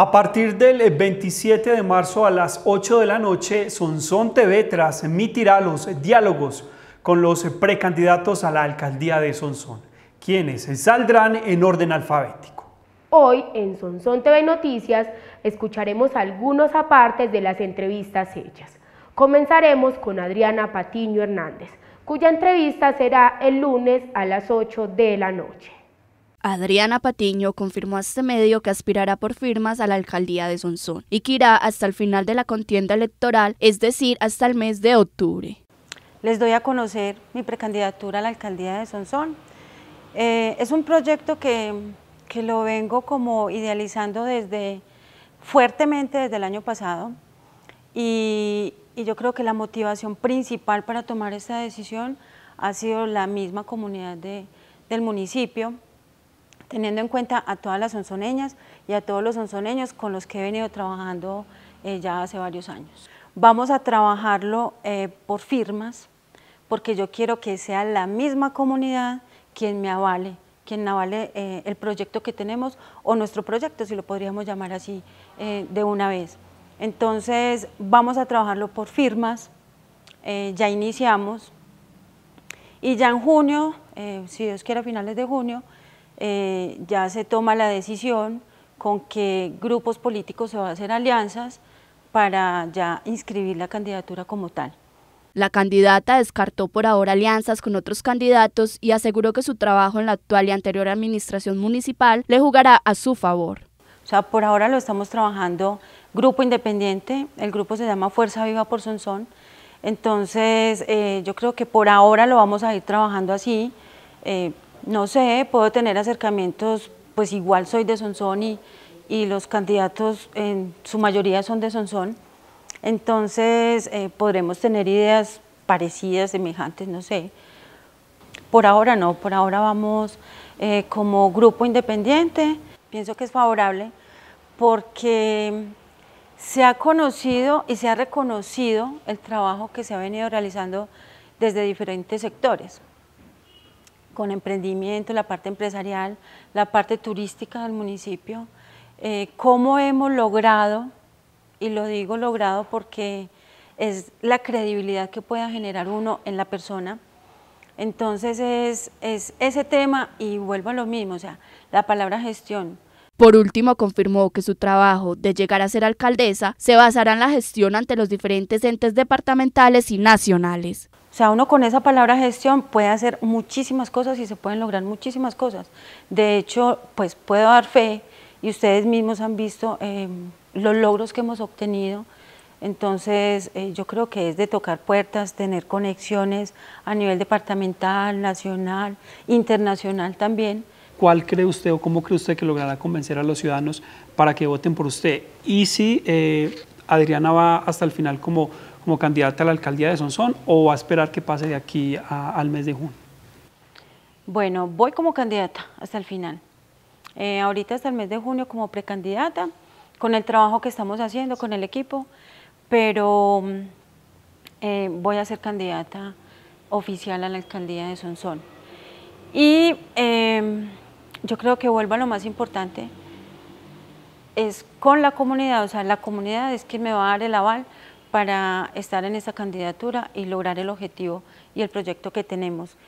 A partir del 27 eh, de marzo a las 8 de la noche, Sonsón TV transmitirá los diálogos con los precandidatos a la alcaldía de Sonsón, quienes saldrán en orden alfabético. Hoy en Sonsón TV Noticias escucharemos algunos apartes de las entrevistas hechas. Comenzaremos con Adriana Patiño Hernández, cuya entrevista será el lunes a las 8 de la noche. Adriana Patiño confirmó a este medio que aspirará por firmas a la alcaldía de Sonsón y que irá hasta el final de la contienda electoral, es decir, hasta el mes de octubre. Les doy a conocer mi precandidatura a la alcaldía de Sonsón. Eh, es un proyecto que, lo vengo como idealizando desde fuertemente desde el año pasado y, yo creo que la motivación principal para tomar esta decisión ha sido la misma comunidad del municipio teniendo en cuenta a todas las sonzoneñas y a todos los sonzoneños con los que he venido trabajando eh, ya hace varios años. Vamos a trabajarlo eh, por firmas, porque yo quiero que sea la misma comunidad quien me avale, quien avale eh, el proyecto que tenemos o nuestro proyecto, si lo podríamos llamar así, de una vez. Entonces vamos a trabajarlo por firmas, ya iniciamos y ya en junio, si Dios quiere a finales de junio, eh, ya se toma la decisión con qué grupos políticos se van a hacer alianzas para ya inscribir la candidatura como tal. La candidata descartó por ahora alianzas con otros candidatos y aseguró que su trabajo en la actual y anterior administración municipal le jugará a su favor. O sea, por ahora lo estamos trabajando grupo independiente, el grupo se llama Fuerza Viva por Sonsón, entonces eh, yo creo que por ahora lo vamos a ir trabajando así, eh, no sé, puedo tener acercamientos, pues igual soy de Sonsón y, los candidatos en su mayoría son de Sonsón, entonces eh, podremos tener ideas parecidas, semejantes, no sé. Por ahora no, por ahora vamos eh, como grupo independiente, pienso que es favorable porque se ha conocido y se ha reconocido el trabajo que se ha venido realizando desde diferentes sectores con emprendimiento, la parte empresarial, la parte turística del municipio, eh, cómo hemos logrado, y lo digo logrado porque es la credibilidad que pueda generar uno en la persona. Entonces es, es ese tema y vuelvo a lo mismo, o sea, la palabra gestión, por último, confirmó que su trabajo de llegar a ser alcaldesa se basará en la gestión ante los diferentes entes departamentales y nacionales sea, uno con esa palabra gestión puede hacer muchísimas cosas y se pueden lograr muchísimas cosas. De hecho, pues puedo dar fe y ustedes mismos han visto em, los logros que hemos obtenido. Entonces, eh, yo creo que es de tocar puertas, tener conexiones a nivel departamental, nacional, internacional también. ¿Cuál cree usted o cómo cree usted que logrará convencer a los ciudadanos para que voten por usted? Y si eh, Adriana va hasta el final como, como candidata a la alcaldía de Sonsón o va a esperar que pase de aquí al mes de junio? Bueno, voy como candidata hasta el final. Eh, ahorita hasta el mes de junio como precandidata, con el trabajo que estamos haciendo, con el equipo, pero mm, eh, voy a ser candidata oficial a la alcaldía de Sonsón. Y em, yo creo que vuelvo a lo más importante, es con la comunidad, o sea, la comunidad es quien me va a dar el aval para estar en esa candidatura y lograr el objetivo y el proyecto que tenemos.